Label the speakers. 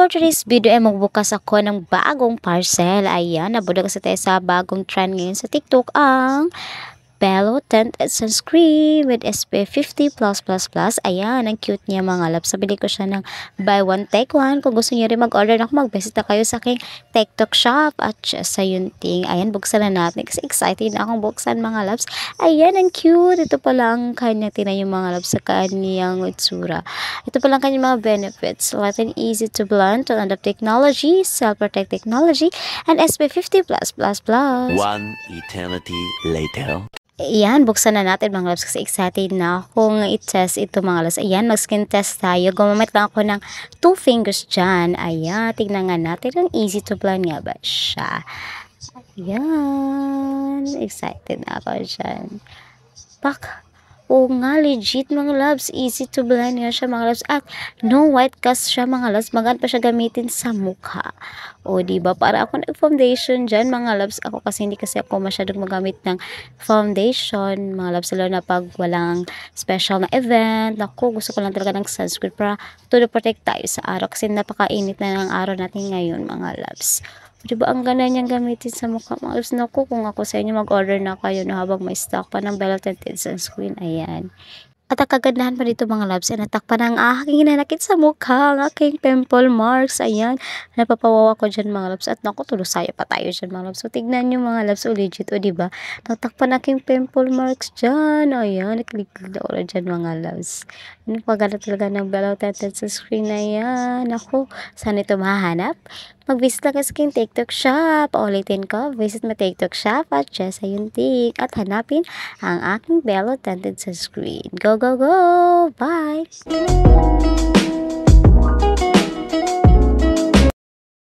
Speaker 1: for today's video ay magbukas ako ng bagong parcel. Ayan, nabulag sa tayo sa bagong trend ngayon sa TikTok ang Tent Tinted Sunscreen with SPF 50++. Ayan, ang cute niya mga loves. Sabili ko siya ng buy one take one. Kung gusto niyo rin mag-order ako, mag-visita kayo sa aking TikTok shop at sa Yunting. Ayan, buksan na natin kasi excited na akong buksan mga loves. Ayan, ang cute. Ito pa lang kanya tinayo mga loves sa kaniyang itsura. Ito pa lang kanyang mga benefits. Light and easy to blend, tone up technology, self-protect technology, and SPF 50+++. One eternity later. Ayan, buksan na natin mga loves kasi excited na akong i-test ito mga loves. Ayan, mag-skin test tayo. Gumamit lang ako ng two fingers dyan. Ayan, tingnan nga natin. Ang easy to blend nga ba siya? Ayan, excited na ako dyan. Pak! Oo nga, legit mga loves. Easy to blend nga siya mga loves. At no white cast siya mga loves. Maganda pa siya gamitin sa mukha. O, ba diba? Para ako nag-foundation dyan mga loves. Ako kasi hindi kasi ako masyadong magamit ng foundation mga loves. Lalo na pag walang special na event. Ako, gusto ko lang talaga ng sunscreen para to protect tayo sa araw. Kasi napakainit na ng araw natin ngayon mga loves. Pwede ba ang gana niyang gamitin sa mukha? Mga lips na kung ako sa inyo, mag-order na kayo no, habang may stock pa ng Bella Tinted Sunscreen. Ayan. At ang kagandahan pa dito mga loves, ay natakpan ang aking hinanakit sa mukha, ang aking pimple marks, ayan. Napapawawa ko dyan mga loves. At naku, tulusayo pa tayo dyan mga loves. So, tignan nyo mga loves, o legit, o oh, diba? Natakpan aking pimple marks dyan, ayan. Nakiliglig na ulo dyan mga loves. Ano pagana talaga ng Bella Tinted Sunscreen na yan. Naku, saan ito mahanap? Mag-visit lang sa aking TikTok shop. Ulitin ko, visit my TikTok shop at Jessa Yuntik at hanapin ang aking bell attended sa screen. Go, go, go! Bye!